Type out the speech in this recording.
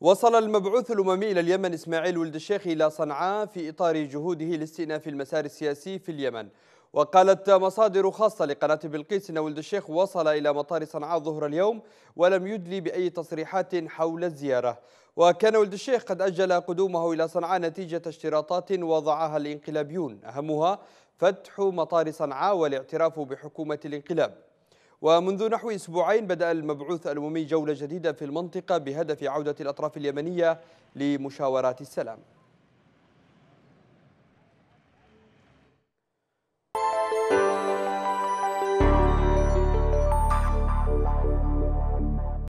وصل المبعوث الأممي إلى اليمن إسماعيل ولد الشيخ إلى صنعاء في إطار جهوده لاستئناف المسار السياسي في اليمن وقالت مصادر خاصة لقناة بلقيس أن ولد الشيخ وصل إلى مطار صنعاء ظهر اليوم ولم يدلي بأي تصريحات حول الزيارة وكان ولد الشيخ قد أجل قدومه إلى صنعاء نتيجة اشتراطات وضعها الانقلابيون أهمها فتح مطار صنعاء والاعتراف بحكومة الانقلاب ومنذ نحو أسبوعين بدأ المبعوث الأممي جولة جديدة في المنطقة بهدف عودة الأطراف اليمنية لمشاورات السلام